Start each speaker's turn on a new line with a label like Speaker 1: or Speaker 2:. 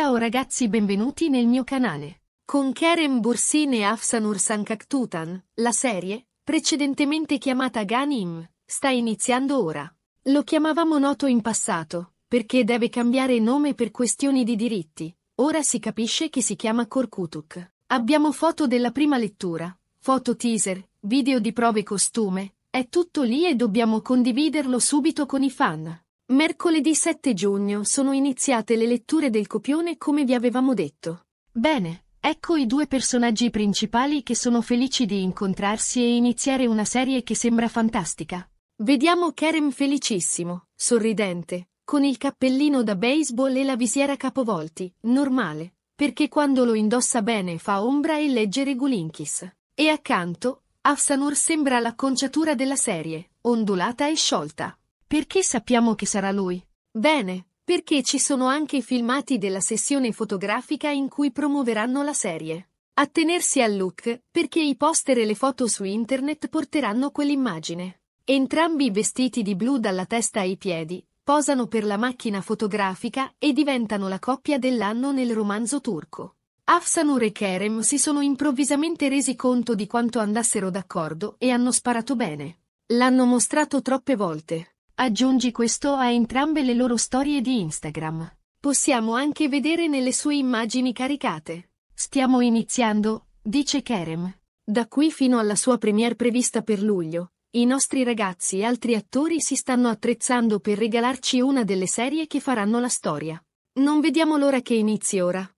Speaker 1: Ciao ragazzi benvenuti nel mio canale. Con Kerem Bursin e Afsanur Sankaktutan, la serie, precedentemente chiamata Ganim, sta iniziando ora. Lo chiamavamo noto in passato, perché deve cambiare nome per questioni di diritti. Ora si capisce che si chiama Korkutuk. Abbiamo foto della prima lettura, foto teaser, video di prove costume, è tutto lì e dobbiamo condividerlo subito con i fan. Mercoledì 7 giugno sono iniziate le letture del copione come vi avevamo detto. Bene, ecco i due personaggi principali che sono felici di incontrarsi e iniziare una serie che sembra fantastica. Vediamo Kerem felicissimo, sorridente, con il cappellino da baseball e la visiera capovolti, normale, perché quando lo indossa bene fa ombra e legge Regulinkis. E accanto, Afsanur sembra l'acconciatura della serie, ondulata e sciolta. Perché sappiamo che sarà lui? Bene, perché ci sono anche i filmati della sessione fotografica in cui promuoveranno la serie. Attenersi al look, perché i poster e le foto su internet porteranno quell'immagine. Entrambi vestiti di blu dalla testa ai piedi, posano per la macchina fotografica e diventano la coppia dell'anno nel romanzo turco. Afsanur e Kerem si sono improvvisamente resi conto di quanto andassero d'accordo e hanno sparato bene. L'hanno mostrato troppe volte. Aggiungi questo a entrambe le loro storie di Instagram. Possiamo anche vedere nelle sue immagini caricate. Stiamo iniziando, dice Kerem. Da qui fino alla sua premiere prevista per luglio, i nostri ragazzi e altri attori si stanno attrezzando per regalarci una delle serie che faranno la storia. Non vediamo l'ora che inizi ora.